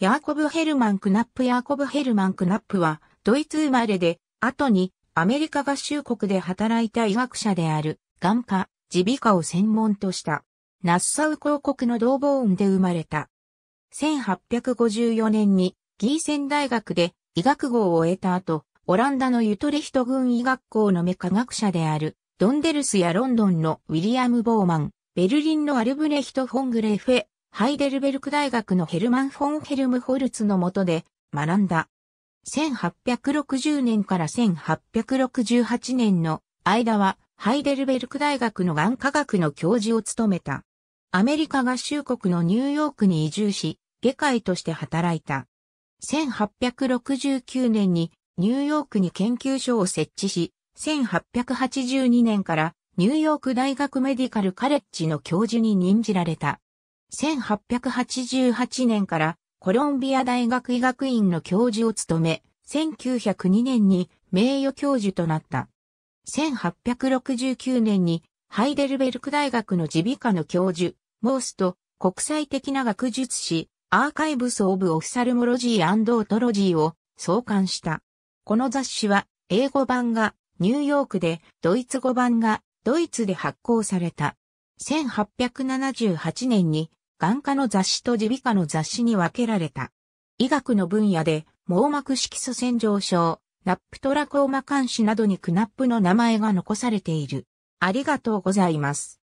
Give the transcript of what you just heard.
ヤーコブ・ヘルマン・クナップヤーコブ・ヘルマン・クナップは、ドイツ生まれで、後にアメリカ合衆国で働いた医学者である、眼科、耳鼻科を専門とした、ナッサウ公国の同胞音で生まれた。1854年にギーセン大学で医学号を得た後、オランダのユトレヒト軍医学校の目科学者である、ドンデルスやロンドンのウィリアム・ボーマン、ベルリンのアルブレヒト・フォングレフェ、ハイデルベルク大学のヘルマン・フォン・ヘルムホルツの下で学んだ。1860年から1868年の間はハイデルベルク大学の眼科学の教授を務めた。アメリカ合衆国のニューヨークに移住し、外科医として働いた。1869年にニューヨークに研究所を設置し、1882年からニューヨーク大学メディカルカレッジの教授に任じられた。1888年からコロンビア大学医学院の教授を務め、1902年に名誉教授となった。1869年にハイデルベルク大学の耳鼻科の教授、モースと国際的な学術誌、アーカイブス・オブ・オフサルモロジーオートロジーを創刊した。この雑誌は英語版がニューヨークで、ドイツ語版がドイツで発行された。1878年に眼科の雑誌と耳鼻科の雑誌に分けられた。医学の分野で、網膜色素洗浄症、ナップトラコーマ監視などにクナップの名前が残されている。ありがとうございます。